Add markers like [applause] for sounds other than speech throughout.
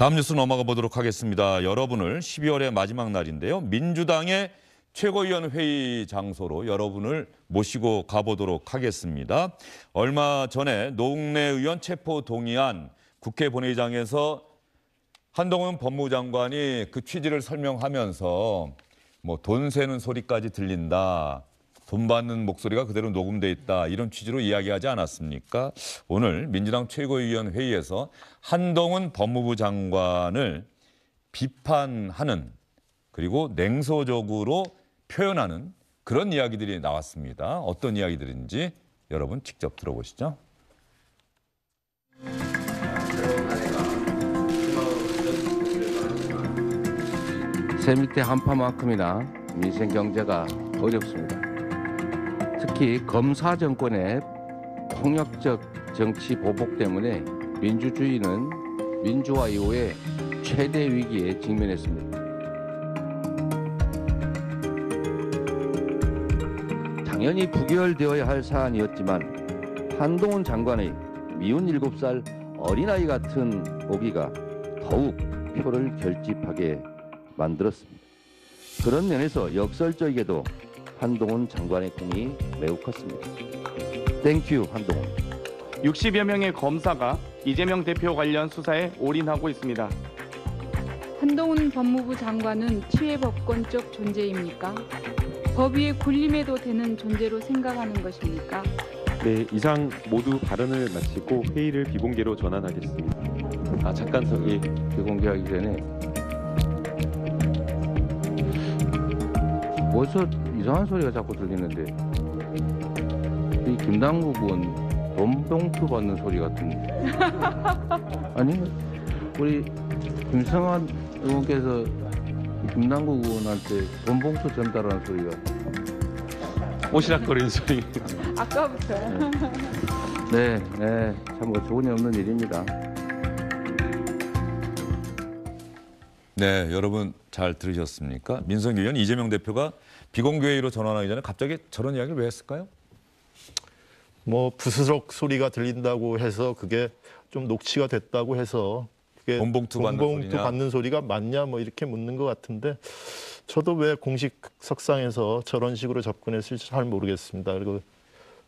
다음 뉴스 넘어가 보도록 하겠습니다. 여러분을 12월의 마지막 날인데요. 민주당의 최고위원 회의 장소로 여러분을 모시고 가보도록 하겠습니다. 얼마 전에 노웅래 의원 체포 동의안 국회 본회의장에서 한동훈 법무장관이 그 취지를 설명하면서 뭐돈 세는 소리까지 들린다. 돈 받는 목소리가 그대로 녹음돼 있다 이런 취지로 이야기하지 않았습니까? 오늘 민주당 최고위원 회의에서 한동훈 법무부 장관을 비판하는 그리고 냉소적으로 표현하는 그런 이야기들이 나왔습니다. 어떤 이야기들인지 여러분 직접 들어보시죠. 새 밑에 한파만큼이나 민생 경제가 어렵습니다. 특히 검사 정권의 폭력적 정치 보복 때문에 민주주의는 민주화 이후에 최대 위기에 직면했습니다. 당연히 부결되어야 할 사안이었지만 한동훈 장관의 미운 7살 어린아이 같은 오기가 더욱 표를 결집하게 만들었습니다. 그런 면에서 역설적이게도 한동훈 장관의 공이 매우 컸습니다. 땡큐 한동훈. 60여 명의 검사가 이재명 대표 관련 수사에 올인하고 있습니다. 한동훈 법무부 장관은 치외법권적 존재입니까? 법 위에 군림해도 되는 존재로 생각하는 것입니까? 네, 이상 모두 발언을 마치고 회의를 비공개로 전환하겠습니다. 아, 잠깐 저기 비공개하기 전에 어서 이상한 소리가 자꾸 들리는데 이 김당국 의원 돈봉투 받는 소리 같은데 [laughs] 아니 우리 김성환 의원께서 김당국 의원한테 돈봉투 전달하는 소리가 오시락거리는 소리 아까부터 네, 네, 네. 참 어처구니 뭐 없는 일입니다. 네, 여러분 잘 들으셨습니까? 민선기 의원, 이재명 대표가 비공개회의로 전환하기 전에 갑자기 저런 이야기를 왜 했을까요? 뭐 부스럭 소리가 들린다고 해서 그게 좀 녹취가 됐다고 해서 그게 돈봉투 받봉투소리 받는 소리가 맞냐 뭐 이렇게 묻는 것 같은데 저도 왜 공식 석상에서 저런 식으로 접근했을지 잘 모르겠습니다. 그리고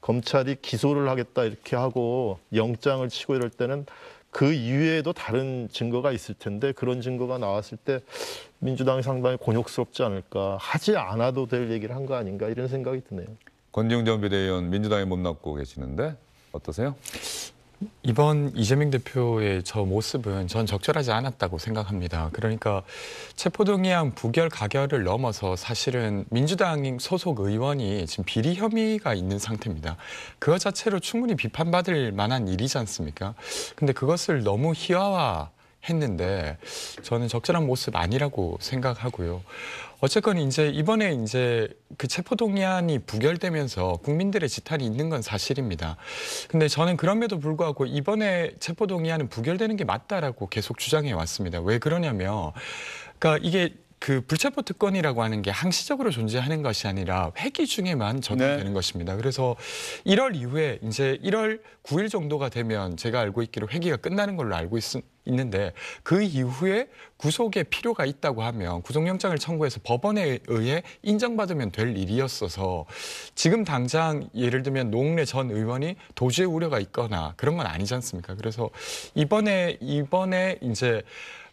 검찰이 기소를 하겠다 이렇게 하고 영장을 치고 이럴 때는 그 이외에도 다른 증거가 있을 텐데 그런 증거가 나왔을 때 민주당이 상당히 곤욕스럽지 않을까 하지 않아도 될 얘기를 한 거 아닌가 이런 생각이 드네요. 권지웅 전 비대위원 민주당에 못 나고 계시는데 어떠세요? 이번 이재명 대표의 저 모습은 전 적절하지 않았다고 생각합니다. 그러니까 체포동의안 부결 가결을 넘어서 사실은 민주당 소속 의원이 지금 비리 혐의가 있는 상태입니다. 그 자체로 충분히 비판받을 만한 일이지 않습니까? 근데 그것을 너무 희화화 했는데 저는 적절한 모습 아니라고 생각하고요. 어쨌건 이제 이번에 이제 그 체포동의안이 부결되면서 국민들의 지탄이 있는 건 사실입니다. 근데 저는 그럼에도 불구하고 이번에 체포동의안은 부결되는 게 맞다라고 계속 주장해 왔습니다. 왜 그러냐면, 그러니까 이게 그 불체포 특권이라고 하는 게 항시적으로 존재하는 것이 아니라 회기 중에만 적용되는 네. 것입니다. 그래서 1월 이후에 이제 1월 9일 정도가 되면 제가 알고 있기로 회기가 끝나는 걸로 알고 있, 있는데 그 이후에 구속의 필요가 있다고 하면 구속영장을 청구해서 법원에 의해 인정받으면 될 일이었어서 지금 당장 예를 들면 노웅래 전 의원이 도주의 우려가 있거나 그런 건 아니지 않습니까? 그래서 이번에 이번에 이제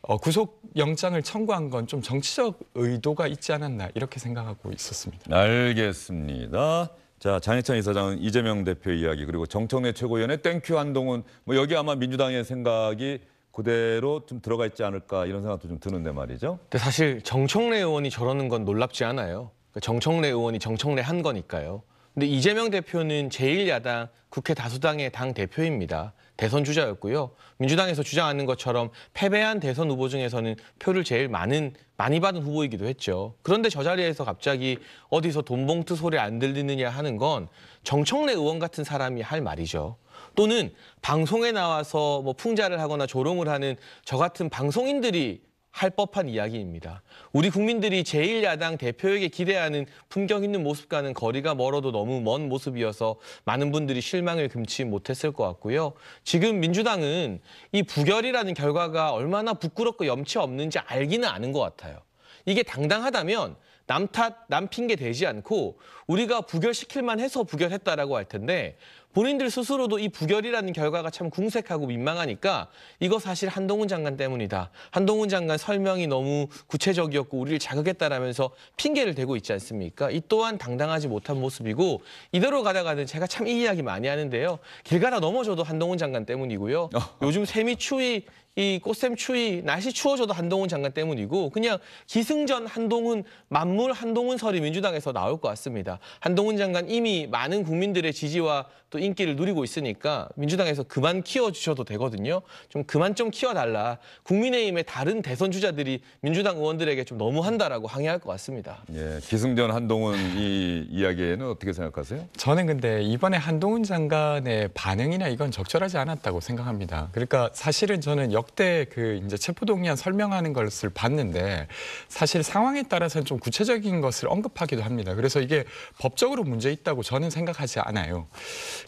어, 구속영장을 청구한 건 좀 정치적 의도가 있지 않았나 이렇게 생각하고 있었습니다. 알겠습니다. 자 장해찬 이사장은 이재명 대표 이야기 그리고 정청래 최고위원회 땡큐 한동훈 뭐 여기 아마 민주당의 생각이 그대로 좀 들어가 있지 않을까 이런 생각도 좀 드는데 말이죠. 근데 사실 정청래 의원이 저러는 건 놀랍지 않아요. 그러니까 정청래 의원이 정청래 한 거니까요. 근데 이재명 대표는 제1야당 국회 다수당의 당 대표입니다. 대선 주자였고요. 민주당에서 주장하는 것처럼 패배한 대선 후보 중에서는 표를 제일 많은 많이 받은 후보이기도 했죠. 그런데 저 자리에서 갑자기 어디서 돈봉투 소리 안 들리느냐 하는 건 정청래 의원 같은 사람이 할 말이죠. 또는 방송에 나와서 뭐 풍자를 하거나 조롱을 하는 저 같은 방송인들이 할 법한 이야기입니다. 우리 국민들이 제1야당 대표에게 기대하는 품격 있는 모습과는 거리가 멀어도 너무 먼 모습이어서 많은 분들이 실망을 금치 못했을 것 같고요. 지금 민주당은 이 부결이라는 결과가 얼마나 부끄럽고 염치 없는지 알기는 아는 것 같아요. 이게 당당하다면 남 탓, 남 핑계 되지 않고 우리가 부결시킬 만해서 부결했다라고 할 텐데 본인들 스스로도 이 부결이라는 결과가 참 궁색하고 민망하니까 이거 사실 한동훈 장관 때문이다. 한동훈 장관 설명이 너무 구체적이었고 우리를 자극했다라면서 핑계를 대고 있지 않습니까? 이 또한 당당하지 못한 모습이고 이대로 가다가는 제가 참 이 이야기 많이 하는데요. 길 가다 넘어져도 한동훈 장관 때문이고요. 어. 요즘 세미 추위 이 꽃샘 추위 날씨 추워져도 한동훈 장관 때문이고 그냥 기승전 한동훈 만물 한동훈 설이 민주당에서 나올 것 같습니다. 한동훈 장관 이미 많은 국민들의 지지와 또또 인기를 누리고 있으니까 민주당에서 그만 키워주셔도 되거든요. 좀 그만 좀 키워달라. 국민의힘의 다른 대선 주자들이 민주당 의원들에게 좀 너무한다라고 항의할 것 같습니다. 예, 기승전 한동훈 이 이야기에는 어떻게 생각하세요? 저는 근데 이번에 한동훈 장관의 반응이나 이건 적절하지 않았다고 생각합니다. 그러니까 사실은 저는 역대 그 이제 체포동의안 설명하는 것을 봤는데 사실 상황에 따라서는 좀 구체적인 것을 언급하기도 합니다. 그래서 이게 법적으로 문제 있다고 저는 생각하지 않아요.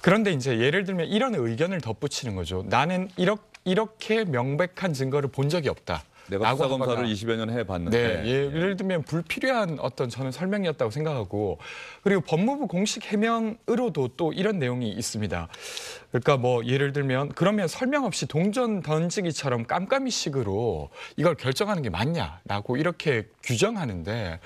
그런데 이제 예를 들면 이런 의견을 덧붙이는 거죠. 나는 이렇게, 이렇게 명백한 증거를 본 적이 없다. 내가 수사 검사를 20여 년 해봤는데 네, 네, 예를 들면 불필요한 어떤 저는 설명이었다고 생각하고 그리고 법무부 공식 해명으로도 또 이런 내용이 있습니다. 그러니까 뭐 예를 들면 그러면 설명 없이 동전 던지기처럼 깜깜이식으로 이걸 결정하는 게 맞냐라고 이렇게 규정하는데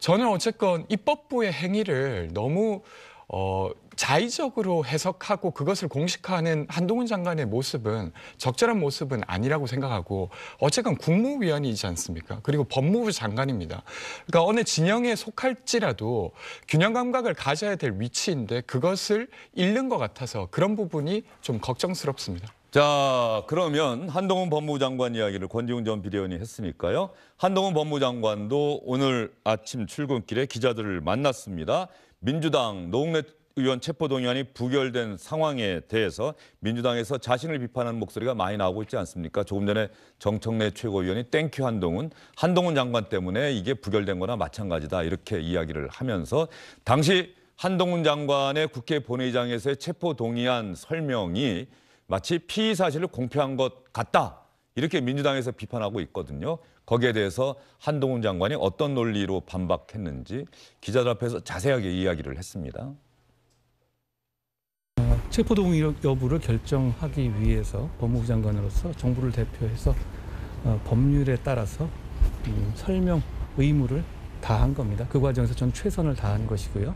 저는 어쨌건 입법부의 행위를 너무 어, 자의적으로 해석하고 그것을 공식화하는 한동훈 장관의 모습은 적절한 모습은 아니라고 생각하고 어쨌건 국무위원이지 않습니까? 그리고 법무부 장관입니다. 그러니까 어느 진영에 속할지라도 균형 감각을 가져야 될 위치인데 그것을 잃는 것 같아서 그런 부분이 좀 걱정스럽습니다. 자, 그러면 한동훈 법무부 장관 이야기를 권지웅 전 비대위원이 했으니까요. 한동훈 법무부 장관도 오늘 아침 출근길에 기자들을 만났습니다. 민주당 노웅래 의원 체포동의안이 부결된 상황에 대해서 민주당에서 자신을 비판하는 목소리가 많이 나오고 있지 않습니까? 조금 전에 정청래 최고위원이 땡큐 한동훈, 한동훈 장관 때문에 이게 부결된 거나 마찬가지다 이렇게 이야기를 하면서 당시 한동훈 장관의 국회 본회의장에서의 체포동의안 설명이 마치 피의 사실을 공표한 것 같다 이렇게 민주당에서 비판하고 있거든요. 거기에 대해서 한동훈 장관이 어떤 논리로 반박했는지 기자들 앞에서 자세하게 이야기를 했습니다. 체포 동의 여부를 결정하기 위해서 법무부 장관으로서 정부를 대표해서 어, 법률에 따라서 음, 설명 의무를 다한 겁니다. 그 과정에서 전 최선을 다한 것이고요.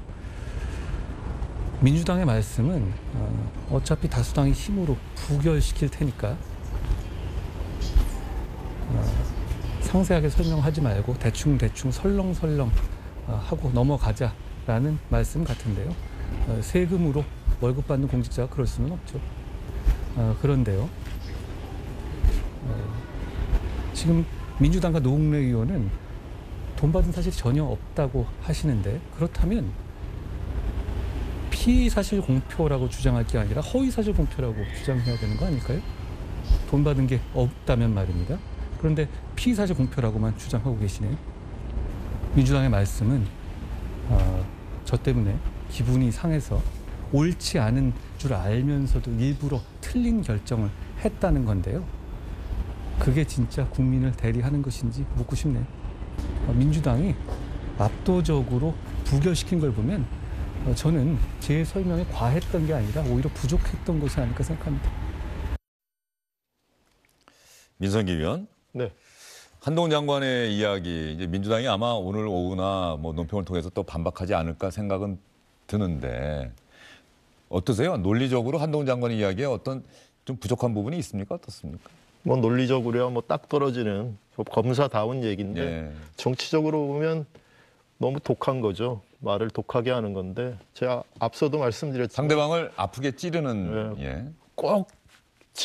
민주당의 말씀은 어, 어차피 다수당이 힘으로 부결시킬 테니까 어, 상세하게 설명하지 말고 대충 대충 설렁설렁 어, 하고 넘어가자라는 말씀 같은데요. 어, 세금으로 월급 받는 공직자가 그럴 수는 없죠. 어, 그런데요. 어, 지금 민주당과 노웅래 의원은 돈 받은 사실이 전혀 없다고 하시는데 그렇다면 피사실 공표라고 주장할 게 아니라 허위사실 공표라고 주장해야 되는 거 아닐까요? 돈 받은 게 없다면 말입니다. 그런데 피사실 공표라고만 주장하고 계시네요. 민주당의 말씀은 어, 저 때문에 기분이 상해서 옳지 않은 줄 알면서도 일부러 틀린 결정을 했다는 건데요. 그게 진짜 국민을 대리하는 것인지 묻고 싶네요. 어, 민주당이 압도적으로 부결시킨 걸 보면 어, 저는 제 설명이 과했던 게 아니라 오히려 부족했던 것이 아닐까 생각합니다. 민성기 위원. 네. 한동 장관의 이야기 이제 민주당이 아마 오늘 오후나 뭐 논평을 통해서 또 반박하지 않을까 생각은 드는데 어떠세요? 논리적으로 한동훈 장관의 이야기에 어떤 좀 부족한 부분이 있습니까? 어떻습니까? 뭐 논리적으로야 뭐딱 떨어지는 검사다운 얘기인데 예. 정치적으로 보면 너무 독한 거죠. 말을 독하게 하는 건데 제가 앞서도 말씀드렸지 상대방을 아프게 찌르는 예. 예. 꼭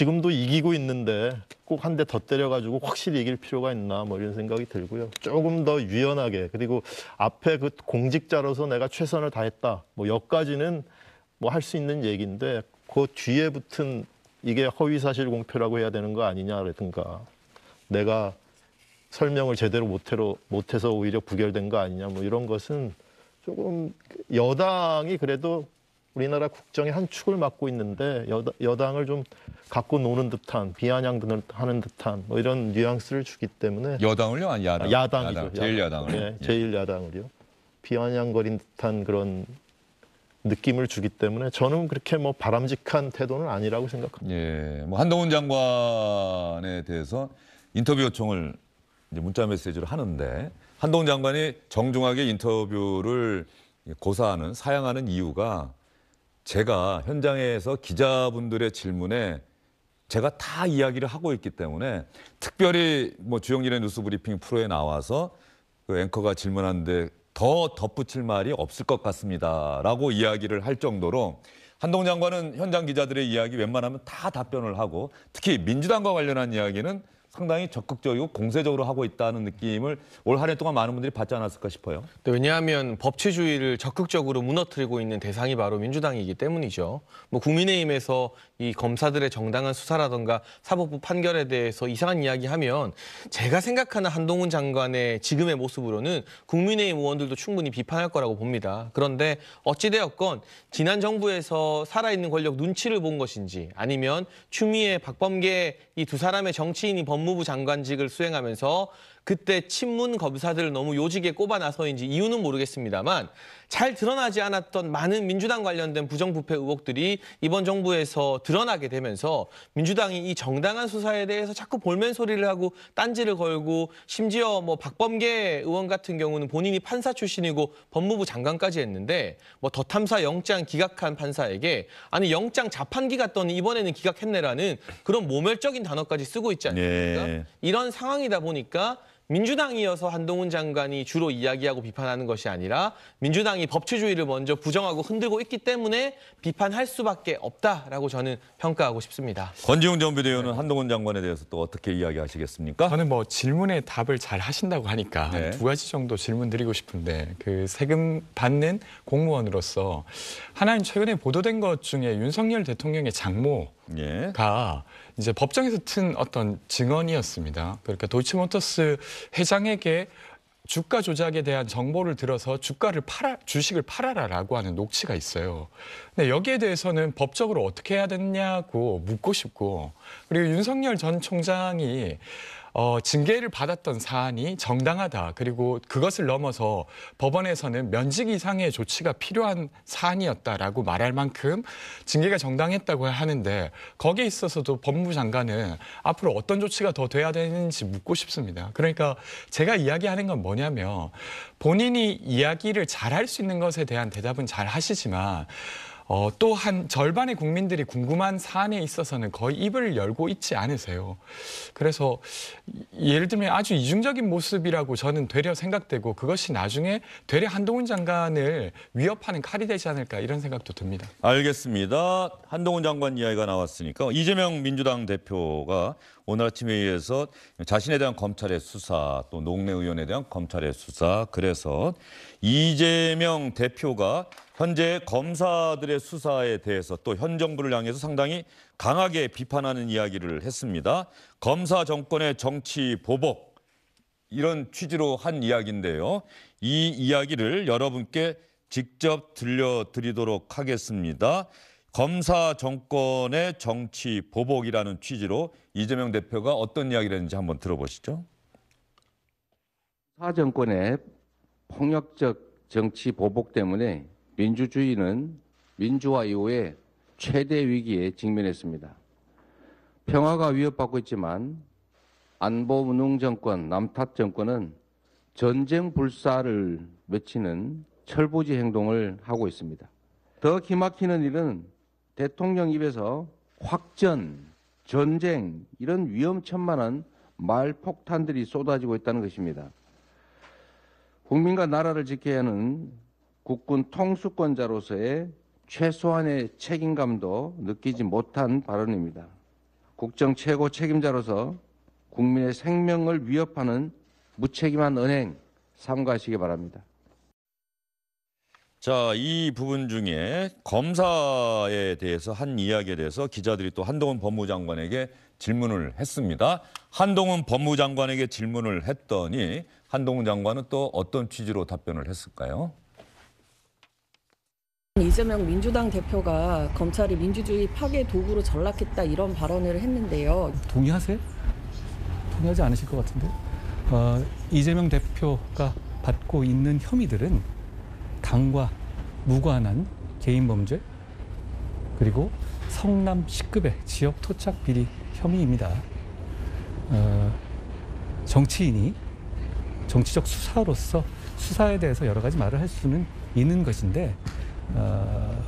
지금도 이기고 있는데 꼭 한 대 더 때려가지고 확실히 이길 필요가 있나 뭐 이런 생각이 들고요. 조금 더 유연하게 그리고 앞에 그 공직자로서 내가 최선을 다했다 뭐 여기까지는 뭐할수 있는 얘기인데 그 뒤에 붙은 이게 허위사실 공표라고 해야 되는 거 아니냐라든가 내가 설명을 제대로 못해로, 못해서 오히려 부결된 거 아니냐 뭐 이런 것은 조금 여당이 그래도 우리나라 국정의 한 축을 맡고 있는데 여당, 을좀 갖고 노는 듯한 비아냥하는 을 듯한 뭐 이런 뉘앙스를 주기 때문에 여당을요? 아니 야당? 야당이죠. 야당. 제일 야당을. 네, 예, 예. 제일 야당을요. 비아냥거린 듯한 그런 느낌을 주기 때문에 저는 그렇게 뭐 바람직한 태도는 아니라고 생각합니다. 예, 뭐 한동훈 장관에 대해서 인터뷰 요청을 이제 문자 메시지로 하는데 한동훈 장관이 정중하게 인터뷰를 고사하는 사양하는 이유가 제가 현장에서 기자분들의 질문에 제가 다 이야기를 하고 있기 때문에 특별히 뭐 주영진의 뉴스 브리핑 프로에 나와서 그 앵커가 질문하는데 더 덧붙일 말이 없을 것 같습니다라고 이야기를 할 정도로 한동 장관은 현장 기자들의 이야기 웬만하면 다 답변을 하고 특히 민주당과 관련한 이야기는 상당히 적극적이고 공세적으로 하고 있다는 느낌을 올한해 동안 많은 분들이 받지 않았을까 싶어요. 왜냐하면 법치주의를 적극적으로 무너뜨리고 있는 대상이 바로 민주당이기 때문이죠. 뭐 국민의힘에서 이 검사들의 정당한 수사라던가 사법부 판결에 대해서 이상한 이야기하면 제가 생각하는 한동훈 장관의 지금의 모습으로는 국민의힘 의원들도 충분히 비판할 거라고 봅니다. 그런데 어찌되었건 지난 정부에서 살아있는 권력 눈치를 본 것인지 아니면 추미애, 박범계 이 두 사람의 정치인이 법무부 장관직을 수행하면서 그때 친문 검사들을 너무 요직에 꼽아놔서인지 이유는 모르겠습니다만 잘 드러나지 않았던 많은 민주당 관련된 부정부패 의혹들이 이번 정부에서 드러나게 되면서 민주당이 이 정당한 수사에 대해서 자꾸 볼멘 소리를 하고 딴지를 걸고 심지어 뭐 박범계 의원 같은 경우는 본인이 판사 출신이고 법무부 장관까지 했는데 뭐 더 탐사 영장 기각한 판사에게 아니 영장 자판기 갔더니 이번에는 기각했네라는 그런 모멸적인 단어까지 쓰고 있지 않습니까? 네. 이런 상황이다 보니까 민주당이어서 한동훈 장관이 주로 이야기하고 비판하는 것이 아니라 민주당이 법치주의를 먼저 부정하고 흔들고 있기 때문에 비판할 수밖에 없다라고 저는 평가하고 싶습니다. 권지웅 전 비대위원은 한동훈 장관에 대해서 또 어떻게 이야기하시겠습니까? 저는 뭐 질문에 답을 잘 하신다고 하니까 네. 두 가지 정도 질문 드리고 싶은데 그 세금 받는 공무원으로서 하나는 최근에 보도된 것 중에 윤석열 대통령의 장모가 예. 이제 법정에서 튼 어떤 증언이었습니다. 그러니까 도이치모터스 회장에게 주가 조작에 대한 정보를 들어서 주가를 팔아 주식을 팔아라라고 하는 녹취가 있어요. 근데 여기에 대해서는 법적으로 어떻게 해야 되냐고 묻고 싶고 그리고 윤석열 전 총장이 어, 징계를 받았던 사안이 정당하다. 그리고 그것을 넘어서 법원에서는 면직 이상의 조치가 필요한 사안이었다라고 말할 만큼 징계가 정당했다고 하는데 거기에 있어서도 법무부 장관은 앞으로 어떤 조치가 더 돼야 되는지 묻고 싶습니다. 그러니까 제가 이야기하는 건 뭐냐면 본인이 이야기를 잘 할 수 있는 것에 대한 대답은 잘 하시지만 어, 또 한 절반의 국민들이 궁금한 사안에 있어서는 거의 입을 열고 있지 않으세요. 그래서 예를 들면 아주 이중적인 모습이라고 저는 되려 생각되고 그것이 나중에 되려 한동훈 장관을 위협하는 칼이 되지 않을까 이런 생각도 듭니다. 알겠습니다. 한동훈 장관 이야기가 나왔으니까 이재명 민주당 대표가 오늘 아침 에의해서 자신에 대한 검찰의 수사 또 농내 의원에 대한 검찰의 수사 그래서 이재명 대표가 현재 검사들의 수사에 대해서 또 현 정부를 향해서 상당히 강하게 비판하는 이야기를 했습니다. 검사 정권의 정치 보복 이런 취지로 한 이야기인데요. 이 이야기를 여러분께 직접 들려드리도록 하겠습니다. 검사 정권의 정치 보복이라는 취지로 이재명 대표가 어떤 이야기를 했는지 한번 들어보시죠. 사 정권의 폭력적 정치 보복 때문에 민주주의는 민주화 이후에 최대 위기에 직면했습니다. 평화가 위협받고 있지만 안보 운동 정권 남탓 정권은 전쟁 불사를 외치는 철부지 행동을 하고 있습니다. 더 기막히는 일은 대통령 입에서 확전, 전쟁 이런 위험천만한 말폭탄들이 쏟아지고 있다는 것입니다. 국민과 나라를 지켜야 하는 국군 통수권자로서의 최소한의 책임감도 느끼지 못한 발언입니다. 국정 최고 책임자로서 국민의 생명을 위협하는 무책임한 은행 삼가하시기 바랍니다. 자, 이 부분 중에 검사에 대해서 한 이야기에 대해서 기자들이 또 한동훈 법무장관에게 질문을 했습니다. 한동훈 법무장관에게 질문을 했더니 한동훈 장관은 또 어떤 취지로 답변을 했을까요? 이재명 민주당 대표가 검찰이 민주주의 파괴 도구로 전락했다 이런 발언을 했는데요. 동의하세요? 동의하지 않으실 것 같은데 어, 이재명 대표가 받고 있는 혐의들은 당과 무관한 개인 범죄 그리고 성남 10급의 지역 토착 비리 혐의입니다. 어, 정치인이 정치적 수사로서 수사에 대해서 여러 가지 말을 할 수는 있는 것인데 어,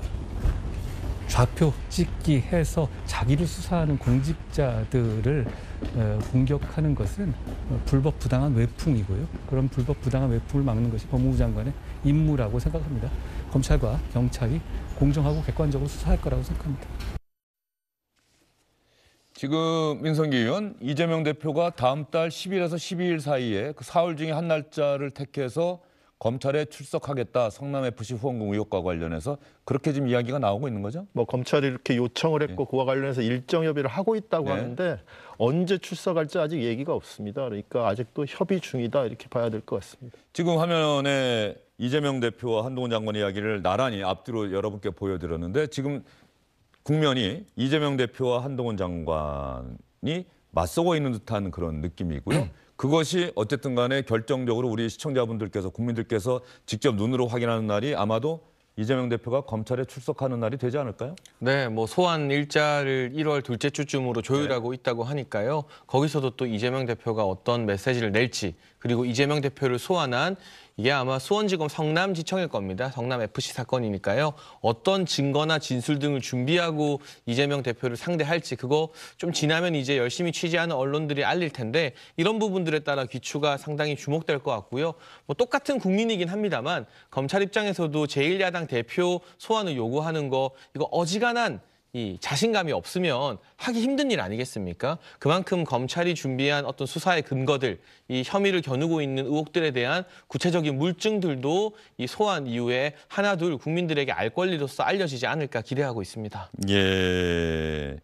좌표 찍기 해서 자기를 수사하는 공직자들을 어, 공격하는 것은 어, 불법 부당한 외풍이고요. 그런 불법 부당한 외풍을 막는 것이 법무부 장관의 임무라고 생각합니다. 검찰과 경찰이 공정하고 객관적으로 수사할 거라고 생각합니다. 지금 민성기 의원, 이재명 대표가 다음 달 10일에서 12일 사이에 그 사흘 중에 한 날짜를 택해서 검찰에 출석하겠다 성남FC 후원금 의혹과 관련해서 그렇게 지금 이야기가 나오고 있는 거죠? 뭐 검찰이 이렇게 요청을 했고 예. 그와 관련해서 일정 협의를 하고 있다고 네. 하는데 언제 출석할지 아직 얘기가 없습니다. 그러니까 아직도 협의 중이다 이렇게 봐야 될 것 같습니다. 지금 화면에 이재명 대표와 한동훈 장관 이야기를 나란히 앞뒤로 여러분께 보여드렸는데 지금 국면이 이재명 대표와 한동훈 장관이 맞서고 있는 듯한 그런 느낌이고요. 그것이 어쨌든 간에 결정적으로 우리 시청자분들께서 국민들께서 직접 눈으로 확인하는 날이 아마도 이재명 대표가 검찰에 출석하는 날이 되지 않을까요? 네, 뭐 소환 일자를 1월 둘째 주쯤으로 조율하고 네. 있다고 하니까요. 거기서도 또 이재명 대표가 어떤 메시지를 낼지 그리고 이재명 대표를 소환한 이게 아마 수원지검 성남지청일 겁니다. 성남FC 사건이니까요. 어떤 증거나 진술 등을 준비하고 이재명 대표를 상대할지 그거 좀 지나면 이제 열심히 취재하는 언론들이 알릴 텐데 이런 부분들에 따라 기추가 상당히 주목될 것 같고요. 뭐 똑같은 국민이긴 합니다만 검찰 입장에서도 제1야당 대표 소환을 요구하는 거 이거 어지간한 이 자신감이 없으면 하기 힘든 일 아니겠습니까? 그만큼 검찰이 준비한 어떤 수사의 근거들, 이 혐의를 겨누고 있는 의혹들에 대한 구체적인 물증들도 이 소환 이후에 하나둘 국민들에게 알 권리로서 알려지지 않을까 기대하고 있습니다. 예.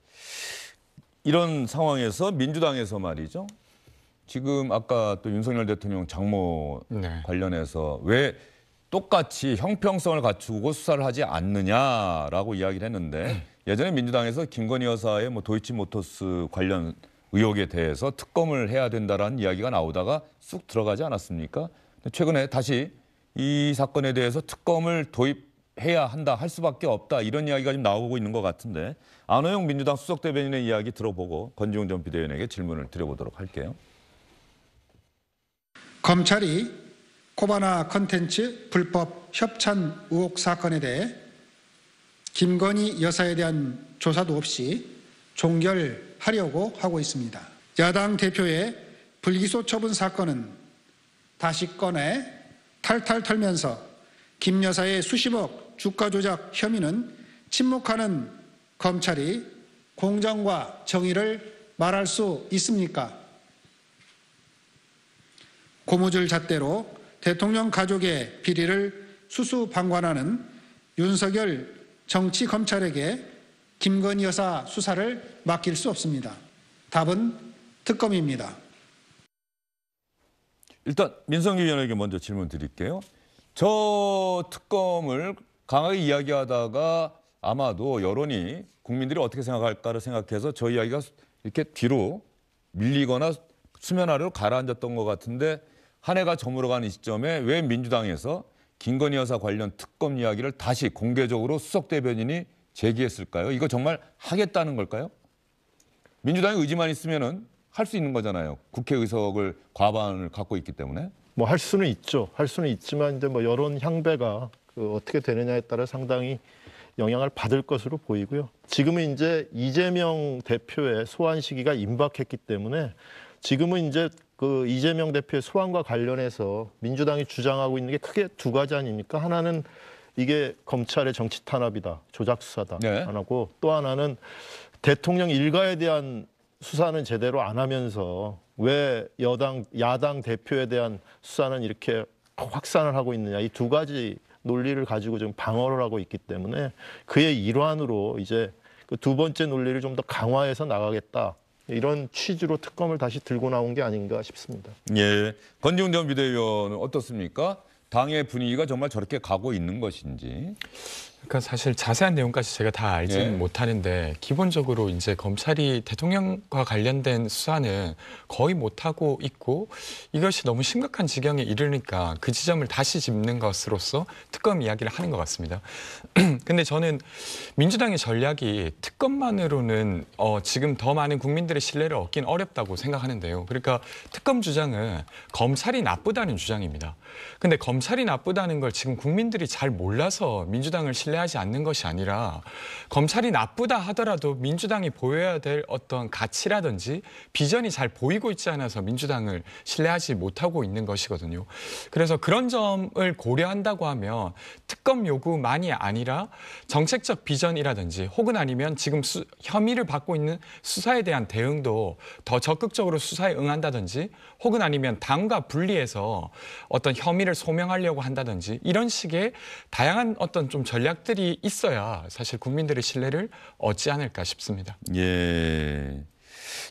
이런 상황에서 민주당에서 말이죠. 지금 아까 또 윤석열 대통령 장모 네. 관련해서 왜 똑같이 형평성을 갖추고 수사를 하지 않느냐라고 이야기를 했는데 음. 예전에 민주당에서 김건희 여사의 뭐 도이치모터스 관련 의혹에 대해서 특검을 해야 된다라는 이야기가 나오다가 쑥 들어가지 않았습니까? 최근에 다시 이 사건에 대해서 특검을 도입해야 한다 할 수밖에 없다 이런 이야기가 지금 나오고 있는 것 같은데 안호영 민주당 수석 대변인의 이야기 들어보고 권지웅 전 비대위원에게 질문을 드려보도록 할게요. 검찰이 코바나 컨텐츠 불법 협찬 의혹 사건에 대해 김건희 여사에 대한 조사도 없이 종결하려고 하고 있습니다. 야당 대표의 불기소 처분 사건은 다시 꺼내 탈탈 털면서 김 여사의 수십억 주가 조작 혐의는 침묵하는 검찰이 공정과 정의를 말할 수 있습니까? 고무줄 잣대로 대통령 가족의 비리를 수수방관하는 윤석열 정치 검찰에게 김건희 여사 수사를 맡길 수 없습니다. 답은 특검입니다. 일단 민성기 위원에게 먼저 질문 드릴게요. 저 특검을 강하게 이야기하다가 아마도 여론이 국민들이 어떻게 생각할까를 생각해서 저 이야기가 이렇게 뒤로 밀리거나 수면 아래로 가라앉았던 것 같은데 한 해가 저물어가는 시점에 왜 민주당에서 김건희 여사 관련 특검 이야기를 다시 공개적으로 수석 대변인이 제기했을까요? 이거 정말 하겠다는 걸까요? 민주당의 의지만 있으면은 할 수 있는 거잖아요. 국회 의석을 과반을 갖고 있기 때문에. 뭐 할 수는 있죠. 할 수는 있지만 이제 뭐 여론 향배가 그 어떻게 되느냐에 따라 상당히 영향을 받을 것으로 보이고요. 지금은 이제 이재명 대표의 소환 시기가 임박했기 때문에 지금은 이제 그 이재명 대표의 소환과 관련해서 민주당이 주장하고 있는 게 크게 두 가지 아닙니까? 하나는 이게 검찰의 정치 탄압이다, 조작 수사다 네. 안 하고 또 하나는 대통령 일가에 대한 수사는 제대로 안 하면서 왜 여당 야당 대표에 대한 수사는 이렇게 확산을 하고 있느냐 이 두 가지 논리를 가지고 지금 방어를 하고 있기 때문에 그의 일환으로 이제 그 두 번째 논리를 좀 더 강화해서 나가겠다 이런 취지로 특검을 다시 들고 나온 게 아닌가 싶습니다. 예, 권지웅 전 비대위원은 어떻습니까? 당의 분위기가 정말 저렇게 가고 있는 것인지. 그러니까 사실 자세한 내용까지 제가 다 알지는 예. 못하는데 기본적으로 이제 검찰이 대통령과 관련된 수사는 거의 못하고 있고 이것이 너무 심각한 지경에 이르니까 그 지점을 다시 짚는 것으로서 특검 이야기를 하는 것 같습니다. [clears throat] 근데 저는 민주당의 전략이 특검만으로는 어, 지금 더 많은 국민들의 신뢰를 얻긴 어렵다고 생각하는데요. 그러니까 특검 주장은 검찰이 나쁘다는 주장입니다. 근데 검찰이 나쁘다는 걸 지금 국민들이 잘 몰라서 민주당을 신뢰하지 않는 것이 아니라 검찰이 나쁘다 하더라도 민주당이 보여야 될 어떤 가치라든지 비전이 잘 보이고 있지 않아서 민주당을 신뢰하지 못하고 있는 것이거든요. 그래서 그런 점을 고려한다고 하면 특검 요구만이 아니라 정책적 비전이라든지 혹은 아니면 지금 수, 혐의를 받고 있는 수사에 대한 대응도 더 적극적으로 수사에 응한다든지 혹은 아니면 당과 분리해서 어떤 혐의를 소명하려고 한다든지 이런 식의 다양한 어떤 좀 전략들이 있어야 사실 국민들의 신뢰를 얻지 않을까 싶습니다. 예.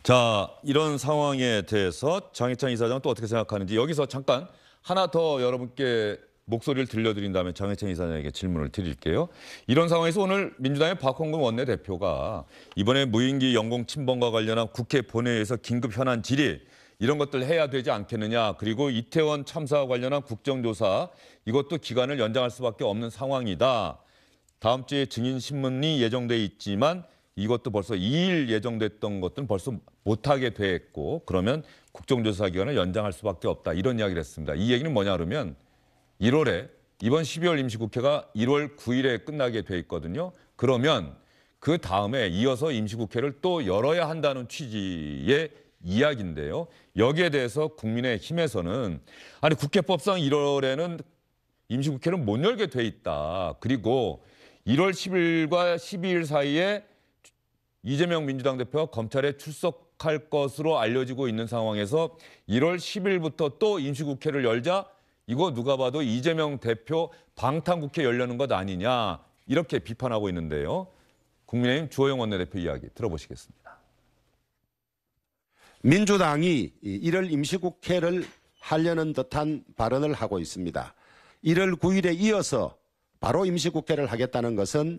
자, 이런 상황에 대해서 장해찬 이사장은 또 어떻게 생각하는지 여기서 잠깐 하나 더 여러분께 목소리를 들려드린다면 장해찬 이사장에게 질문을 드릴게요. 이런 상황에서 오늘 민주당의 박홍근 원내대표가 이번에 무인기 영공 침범과 관련한 국회 본회의에서 긴급 현안 질의 이런 것들 해야 되지 않겠느냐. 그리고 이태원 참사와 관련한 국정조사 이것도 기간을 연장할 수밖에 없는 상황이다. 다음 주에 증인 신문이 예정돼 있지만 이것도 벌써 2일 예정됐던 것들은 벌써 못하게 됐고 그러면 국정조사 기간을 연장할 수밖에 없다. 이런 이야기를 했습니다. 이 얘기는 뭐냐 그러면 1월에 이번 12월 임시국회가 1월 9일에 끝나게 돼 있거든요. 그러면 그 다음에 이어서 임시국회를 또 열어야 한다는 취지의 이야기인데요. 여기에 대해서 국민의힘에서는 아니 국회법상 1월에는 임시국회를 못 열게 돼 있다. 그리고 1월 10일과 12일 사이에 이재명 민주당 대표가 검찰에 출석할 것으로 알려지고 있는 상황에서 1월 10일부터 또 임시국회를 열자 이거 누가 봐도 이재명 대표 방탄국회 열려는 것 아니냐 이렇게 비판하고 있는데요. 국민의힘 주호영 원내대표 이야기 들어보시겠습니다. 민주당이 1월 임시국회를 하려는 듯한 발언을 하고 있습니다. 1월 9일에 이어서 바로 임시국회를 하겠다는 것은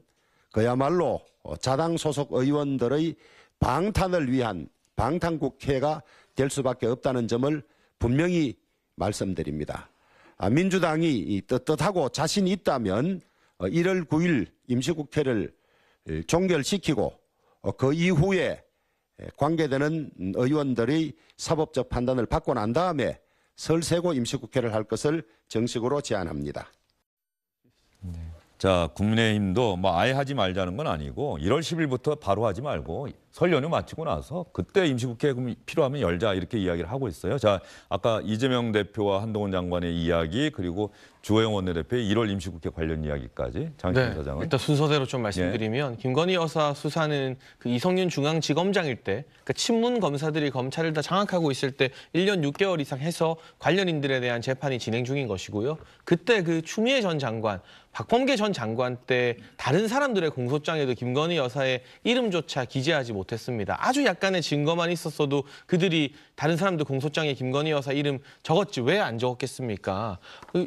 그야말로 자당 소속 의원들의 방탄을 위한 방탄국회가 될 수밖에 없다는 점을 분명히 말씀드립니다. 아, 민주당이 떳떳하고 자신 있다면 1월 어, 9일 임시국회를 어, 종결시키고 어, 그 이후에 예, 관계되는 의원들의 사법적 판단을 받고 난 다음에 설세고 임시국회를 할 것을 정식으로 제안합니다. 자, 국민의힘도 뭐 아예 하지 말자는 건 아니고 1월 10일부터 바로 하지 말고 설 연휴 마치고 나서 그때 임시국회 그 필요하면 열자 이렇게 이야기를 하고 있어요. 자, 아까 이재명 대표와 한동훈 장관의 이야기 그리고 주호영 원내대표의 1월 임시국회 관련 이야기까지 장신 네, 사장은 일단 순서대로 좀 말씀드리면 예. 김건희 여사 수사는 그 이성윤 중앙지검장일 때 그러니까 친문 검사들이 검찰을 다 장악하고 있을 때 1년 6개월 이상 해서 관련인들에 대한 재판이 진행 중인 것이고요. 그때 그 추미애 전 장관 박범계 전 장관 때 다른 사람들의 공소장에도 김건희 여사의 이름조차 기재하지 못했습니다. 아주 약간의 증거만 있었어도 그들이 다른 사람들 공소장에 김건희 여사 이름 적었지 왜 안 적었겠습니까?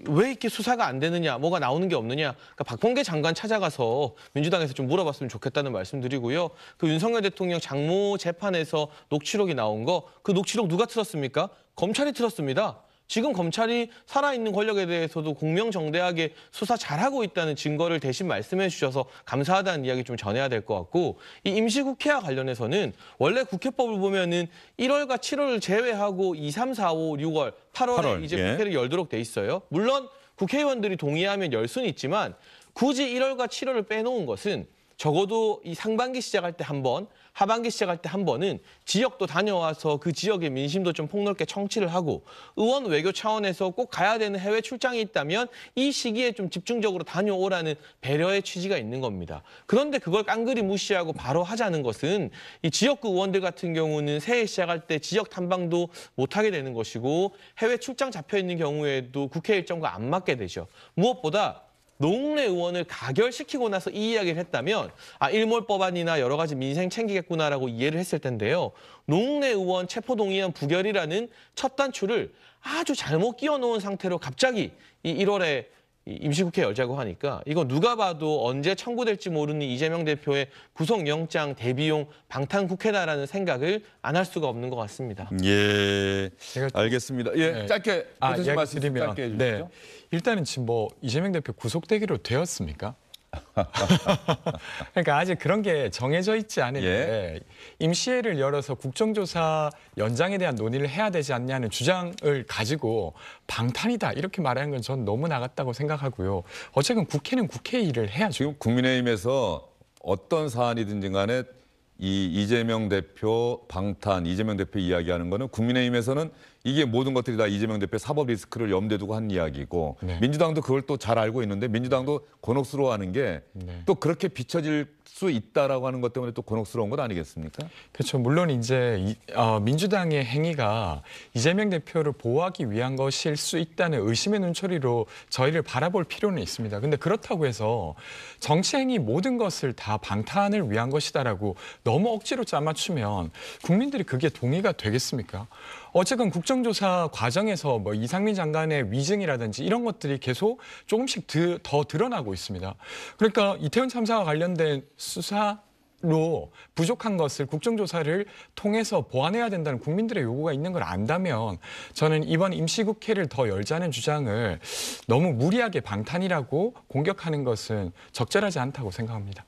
왜 이렇게 수사가 안 되느냐, 뭐가 나오는 게 없느냐. 그러니까 박범계 장관 찾아가서 민주당에서 좀 물어봤으면 좋겠다는 말씀드리고요. 그 윤석열 대통령 장모 재판에서 녹취록이 나온 거 그 녹취록 누가 틀었습니까? 검찰이 틀었습니다. 지금 검찰이 살아있는 권력에 대해서도 공명정대하게 수사 잘하고 있다는 증거를 대신 말씀해 주셔서 감사하다는 이야기 좀 전해야 될 것 같고 이 임시국회와 관련해서는 원래 국회법을 보면은 1월과 7월을 제외하고 2, 3, 4, 5, 6월, 8월에 8월, 이제 예. 국회를 열도록 돼 있어요. 물론 국회의원들이 동의하면 열 수는 있지만 굳이 1월과 7월을 빼놓은 것은 적어도 이 상반기 시작할 때 한번 하반기 시작할 때 한 번은 지역도 다녀와서 그 지역의 민심도 좀 폭넓게 청취를 하고 의원 외교 차원에서 꼭 가야 되는 해외 출장이 있다면 이 시기에 좀 집중적으로 다녀오라는 배려의 취지가 있는 겁니다. 그런데 그걸 깡그리 무시하고 바로 하자는 것은 이 지역구 의원들 같은 경우는 새해 시작할 때 지역 탐방도 못하게 되는 것이고 해외 출장 잡혀 있는 경우에도 국회 일정과 안 맞게 되죠. 무엇보다 농래 의원을 가결시키고 나서 이 이야기를 했다면 아 일몰법안이나 여러 가지 민생 챙기겠구나라고 이해를 했을 텐데요. 농래 의원 체포동의안 부결이라는 첫 단추를 아주 잘못 끼워놓은 상태로 갑자기 이 1월에 임시국회 열자고 하니까 이거 누가 봐도 언제 청구될지 모르는 이재명 대표의 구속영장 대비용 방탄 국회다라는 생각을 안 할 수가 없는 것 같습니다. 예, 알겠습니다. 예, 네. 짧게 아, 말씀드리면 짧게 네. 해주시죠. 네. 일단은 지금 뭐 이재명 대표 구속되기로 되었습니까? [laughs] 그러니까 아직 그런 게 정해져 있지 않은데 예. 임시회를 열어서 국정조사 연장에 대한 논의를 해야 되지 않냐는 주장을 가지고 방탄이다 이렇게 말하는 건 전 너무 나갔다고 생각하고요. 어쨌든 국회는 국회 일을 해야죠. 지금 국민의힘에서 어떤 사안이든지 간에 이 이재명 대표 방탄, 이재명 대표 이야기하는 거는 국민의힘에서는 이게 모든 것들이 다 이재명 대표 사법 리스크를 염두에 두고 한 이야기고 네. 민주당도 그걸 또 잘 알고 있는데 민주당도 곤혹스러워하는 게또 네. 그렇게 비춰질 수 있다라고 하는 것 때문에 또 곤혹스러운 것 아니겠습니까? 그렇죠. 물론 이제 이, 어, 민주당의 행위가 이재명 대표를 보호하기 위한 것일 수 있다는 의심의 눈초리로 저희를 바라볼 필요는 있습니다. 근데 그렇다고 해서 정치 행위 모든 것을 다 방탄을 위한 것이다라고 너무 억지로 짜맞추면 국민들이 그게 동의가 되겠습니까? 어쨌든 국정조사 과정에서 뭐 이상민 장관의 위증이라든지 이런 것들이 계속 조금씩 드, 더 드러나고 있습니다. 그러니까 이태원 참사와 관련된 수사로 부족한 것을 국정조사를 통해서 보완해야 된다는 국민들의 요구가 있는 걸 안다면 저는 이번 임시국회를 더 열자는 주장을 너무 무리하게 방탄이라고 공격하는 것은 적절하지 않다고 생각합니다.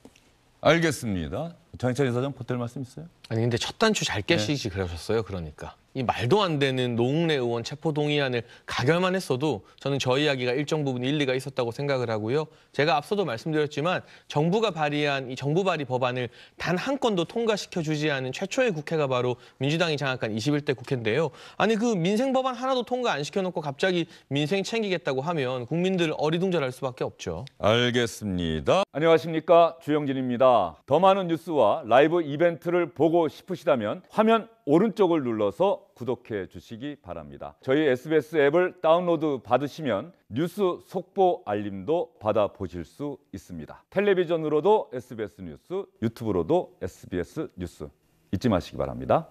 알겠습니다. 장희철 이사장 보탤 말씀 있어요? 아니 근데 첫 단추 잘 네. 깨시지 그러셨어요 그러니까 이 말도 안 되는 노웅래 의원 체포 동의안을 가결만 했어도 저는 저 이야기가 일정 부분 일리가 있었다고 생각을 하고요 제가 앞서도 말씀드렸지만 정부가 발의한 이 정부 발의 법안을 단 한 건도 통과시켜 주지 않은 최초의 국회가 바로 민주당이 장악한 21대 국회인데요 아니 그 민생 법안 하나도 통과 안 시켜놓고 갑자기 민생 챙기겠다고 하면 국민들 어리둥절할 수밖에 없죠 알겠습니다 안녕하십니까 주영진입니다 더 많은 뉴스와 라이브 이벤트를 보고 보고 싶으시다면 화면 오른쪽을 눌러서 구독해 주시기 바랍니다. 저희 SBS 앱을 다운로드 받으시면 뉴스 속보 알림도 받아 보실 수 있습니다. 텔레비전으로도 SBS 뉴스, 유튜브로도 SBS 뉴스 잊지 마시기 바랍니다.